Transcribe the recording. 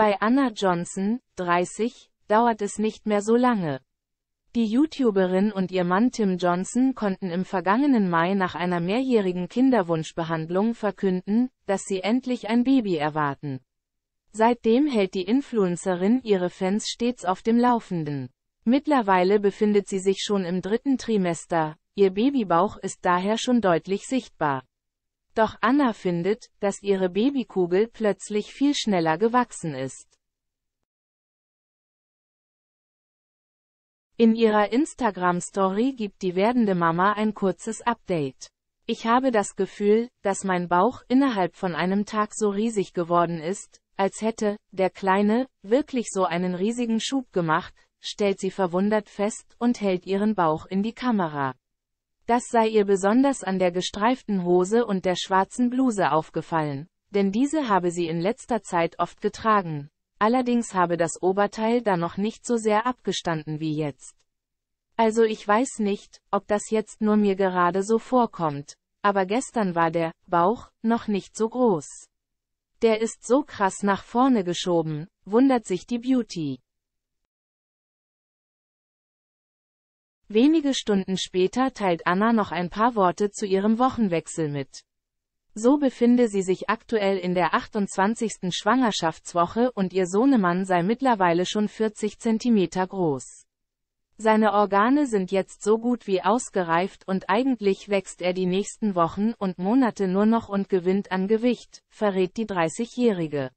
Bei Anna Johnson, 30, dauert es nicht mehr so lange. Die YouTuberin und ihr Mann Tim Johnson konnten im vergangenen Mai nach einer mehrjährigen Kinderwunschbehandlung verkünden, dass sie endlich ein Baby erwarten. Seitdem hält die Influencerin ihre Fans stets auf dem Laufenden. Mittlerweile befindet sie sich schon im dritten Trimester, ihr Babybauch ist daher schon deutlich sichtbar. Doch Anna findet, dass ihre Babykugel plötzlich viel schneller gewachsen ist. In ihrer Instagram-Story gibt die werdende Mama ein kurzes Update. Ich habe das Gefühl, dass mein Bauch innerhalb von einem Tag so riesig geworden ist, als hätte der Kleine wirklich so einen riesigen Schub gemacht, stellt sie verwundert fest und hält ihren Bauch in die Kamera. Das sei ihr besonders an der gestreiften Hose und der schwarzen Bluse aufgefallen, denn diese habe sie in letzter Zeit oft getragen. Allerdings habe das Oberteil da noch nicht so sehr abgestanden wie jetzt. Also ich weiß nicht, ob das jetzt nur mir gerade so vorkommt, aber gestern war der Bauch noch nicht so groß. Der ist so krass nach vorne geschoben, wundert sich die Beauty. Wenige Stunden später teilt Anna noch ein paar Worte zu ihrem Wochenwechsel mit. So befinde sie sich aktuell in der 28. Schwangerschaftswoche und ihr Sohnemann sei mittlerweile schon 40 Zentimeter groß. Seine Organe sind jetzt so gut wie ausgereift und eigentlich wächst er die nächsten Wochen und Monate nur noch und gewinnt an Gewicht, verrät die 30-Jährige.